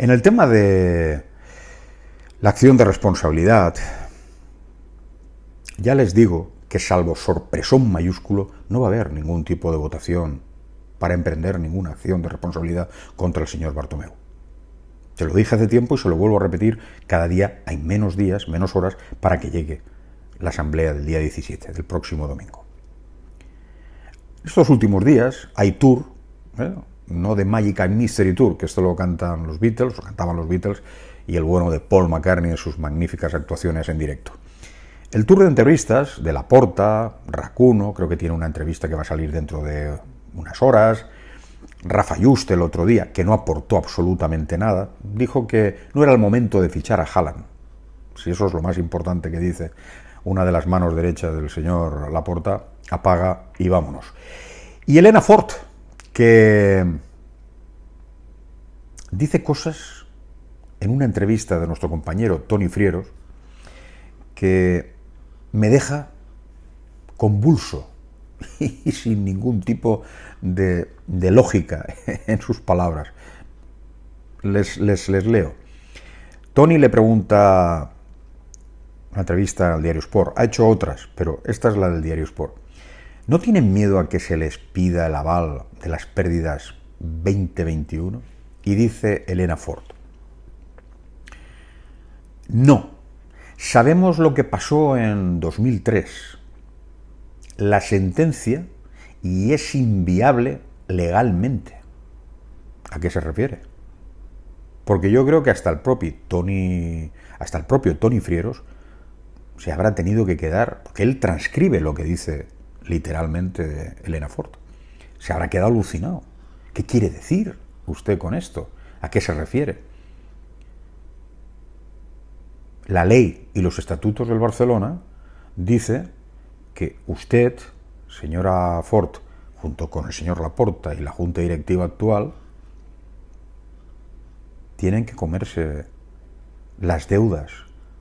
En el tema de la acción de responsabilidad, ya les digo que salvo sorpresón mayúsculo, no va a haber ningún tipo de votación para emprender ninguna acción de responsabilidad contra el señor Bartomeu. Se lo dije hace tiempo y se lo vuelvo a repetir, cada día hay menos días, menos horas para que llegue la asamblea del día 17, del próximo domingo. Estos últimos días hay tour, ¿eh? no de Magic Mystery Tour, que esto lo cantan los Beatles, lo cantaban los Beatles, y el bueno de Paul McCartney en sus magníficas actuaciones en directo. El tour de entrevistas de La Porta, Racuno, creo que tiene una entrevista que va a salir dentro de unas horas, Rafa Juste el otro día, que no aportó absolutamente nada, dijo que no era el momento de fichar a Haaland. Si eso es lo más importante que dice una de las manos derechas del señor Laporta, apaga y vámonos. Y Elena Ford, que dice cosas en una entrevista de nuestro compañero Tony Frieros que me deja convulso y sin ningún tipo de, lógica en sus palabras. Les, les, les, leo. Tony le pregunta una entrevista al diario Sport. Ha hecho otras, pero esta es la del diario Sport. ¿No tienen miedo a que se les pida el aval de las pérdidas 2021? Y dice Elena Ford, no, sabemos lo que pasó en 2003. La sentencia y es inviable legalmente. ¿A qué se refiere? Porque yo creo que hasta el propio Tony, hasta el propio Tony Frieros se habrá tenido que quedar, porque él transcribe lo que dice literalmente Elena Ford. Se habrá quedado alucinado. ¿Qué quiere decir? usted con esto? ¿A qué se refiere? La ley y los estatutos del Barcelona dice que usted, señora Ford, junto con el señor Laporta y la junta directiva actual, tienen que comerse las deudas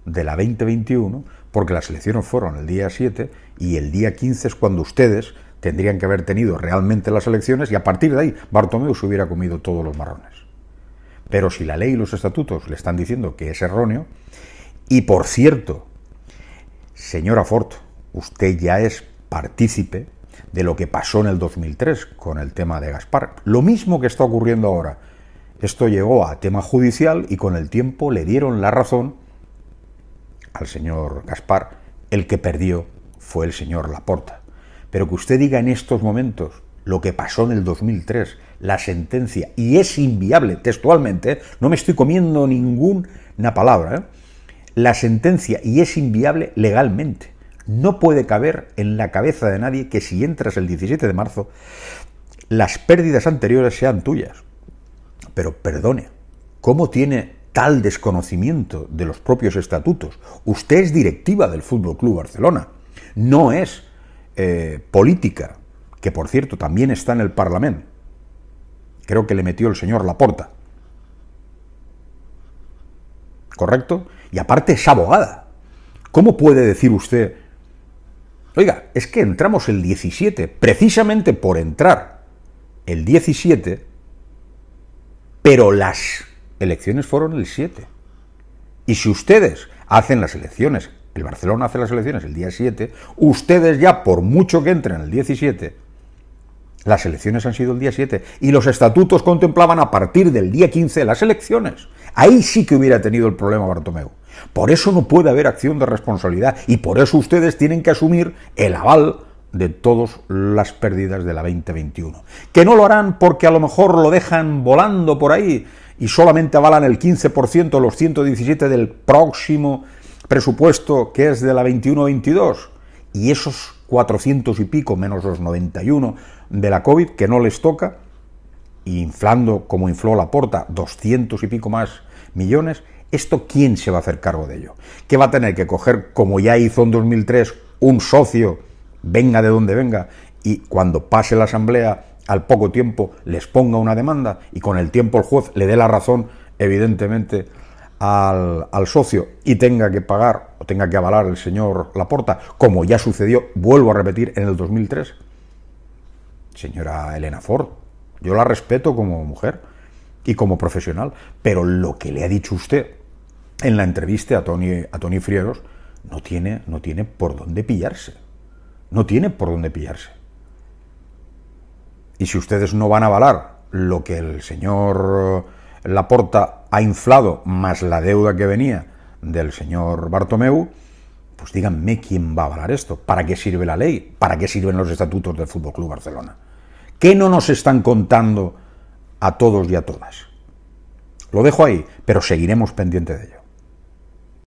de la 2021 porque las elecciones fueron el día 7 y el día 15 es cuando ustedes tendrían que haber tenido realmente las elecciones y a partir de ahí Bartomeu se hubiera comido todos los marrones. Pero si la ley y los estatutos le están diciendo que es erróneo, y por cierto, señora Ford, usted ya es partícipe de lo que pasó en el 2003 con el tema de Gaspar. Lo mismo que está ocurriendo ahora. Esto llegó a tema judicial y con el tiempo le dieron la razón al señor Gaspar. El que perdió fue el señor Laporta. Pero que usted diga en estos momentos lo que pasó en el 2003, la sentencia, y es inviable textualmente, no me estoy comiendo ninguna palabra, ¿eh? la sentencia y es inviable legalmente. No puede caber en la cabeza de nadie que si entras el 17 de marzo, las pérdidas anteriores sean tuyas. Pero perdone, ¿cómo tiene tal desconocimiento de los propios estatutos? Usted es directiva del Fútbol Club Barcelona, no es eh, política, que por cierto también está en el Parlamento. Creo que le metió el señor Laporta. ¿Correcto? Y aparte es abogada. ¿Cómo puede decir usted, oiga, es que entramos el 17, precisamente por entrar el 17, pero las elecciones fueron el 7? Y si ustedes hacen las elecciones. El Barcelona hace las elecciones el día 7. Ustedes ya, por mucho que entren el 17, las elecciones han sido el día 7 y los estatutos contemplaban a partir del día 15 las elecciones. Ahí sí que hubiera tenido el problema Bartomeu. Por eso no puede haber acción de responsabilidad y por eso ustedes tienen que asumir el aval de todas las pérdidas de la 2021. Que no lo harán porque a lo mejor lo dejan volando por ahí y solamente avalan el 15% los 117 del próximo presupuesto que es de la 21-22 y esos 400 y pico menos los 91 de la COVID que no les toca, inflando como infló la porta 200 y pico más millones, ¿esto quién se va a hacer cargo de ello? ¿Qué va a tener que coger, como ya hizo en 2003, un socio, venga de donde venga, y cuando pase la asamblea al poco tiempo les ponga una demanda y con el tiempo el juez le dé la razón, evidentemente, al, al, socio y tenga que pagar o tenga que avalar el señor Laporta, como ya sucedió, vuelvo a repetir, en el 2003. Señora Elena Ford, yo la respeto como mujer y como profesional, pero lo que le ha dicho usted en la entrevista a Tony, a Tony Frieros no tiene, no tiene por dónde pillarse. No tiene por dónde pillarse. Y si ustedes no van a avalar lo que el señor eh, Laporta ha inflado, más la deuda que venía del señor Bartomeu, pues díganme quién va a avalar esto, para qué sirve la ley, para qué sirven los estatutos del Fútbol Club Barcelona. ¿Qué no nos están contando a todos y a todas? Lo dejo ahí, pero seguiremos pendiente de ello.